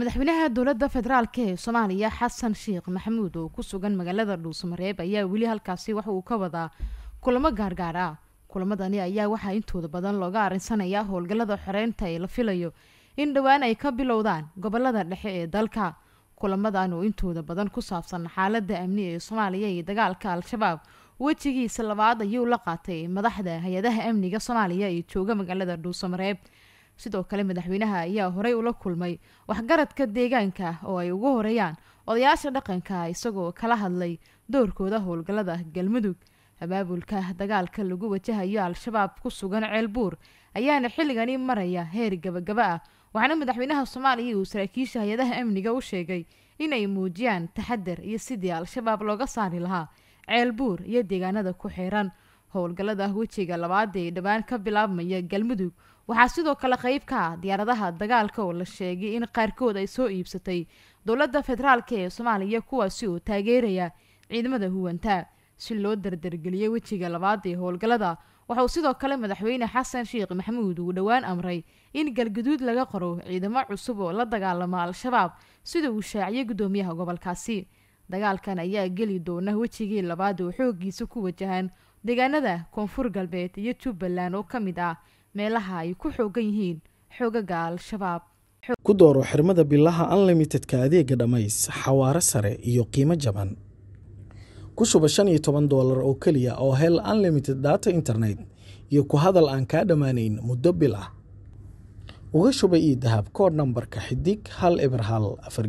madaxweynaha dowladda federaalk ee soomaaliya xasan sheekh maxamuud oo ku sugan magaalada dhuusamareeb ayaa weli halkaasi waxa uu ka wadaa kulamo gaargaar ah kulamadani ayaa waxaa intooda badan looga arinsanayaa howlgallada xoreynta ee la filayo in dhowaan ay ka bilowdaan gobolada dhexe ee dalka kulamadan oo intooda badan ku saabsan xaaladda amni ee soomaaliya iyo dagaalka al-shabaab wejigiisa labaad ayuu la qaatay madaxda hay-adaha amniga soomaaliya ee jooga magaalada dhuusamareeb sidoo kale madaxweynaha ayaa horey ula kulmay waxgaradka deegaanka oo ay ugu horeeyaan odayaasha dhaqanka isagoo kala hadlay doorkooda howlgallada galmudug abaabulka dagaalka lagu wajahayo al-shabaab ku sugan ceelbuur ayaana xilligani maraya heer gabagaba ah waxaana madaxweynaha soomaaliya uu saraakiisha hay-adaha amniga u sheegay inay muujiyaan taxadar iyo sidii al-shabaab looga saari lahaa ceelbuur iyo deegaanada ku xeeran howlgallada wejiga labaad ee dhowaan ka bilaabmaya galmudug waxaa sidoo kale qayb ka ah diyaaradaha dagaalka oo la sheegay in qaarkood ay soo iibsatay dowladda federaalk ee soomaaliya kuwaasi oo taageeraya ciidamada huwanta si loo dardargeliyay wejiga labaad ee howlgallada waxauu sidoo kale madaxweyne xasan sheekh maxamuud uu dhowaan amray in galguduud laga qoro ciidamo cusub oo la dagaalamo al-shabaab sida uu shaaciyay guddoomiyaha gobolkaasi dagaalkan ayaa geli doona wejigii labaad oo xooggiisa ku wajahan deegaanada koonfur galbeed iyo jubbaland oo ka mid ah meelaha ay ku xoogan yihiin xoogaga al-shabaab ku dooro xirmada bilaha unlimitedka adeega dhammays xawaare sare iyo qiimo jaban ku shuba shan iyo toban doolar oo keliya oo hel unlimited data internet iyo ku hadal aan kaa dhammaanayn muddo bil ah uga shuba ii dahab kood nambarka xidig hal eber hal afar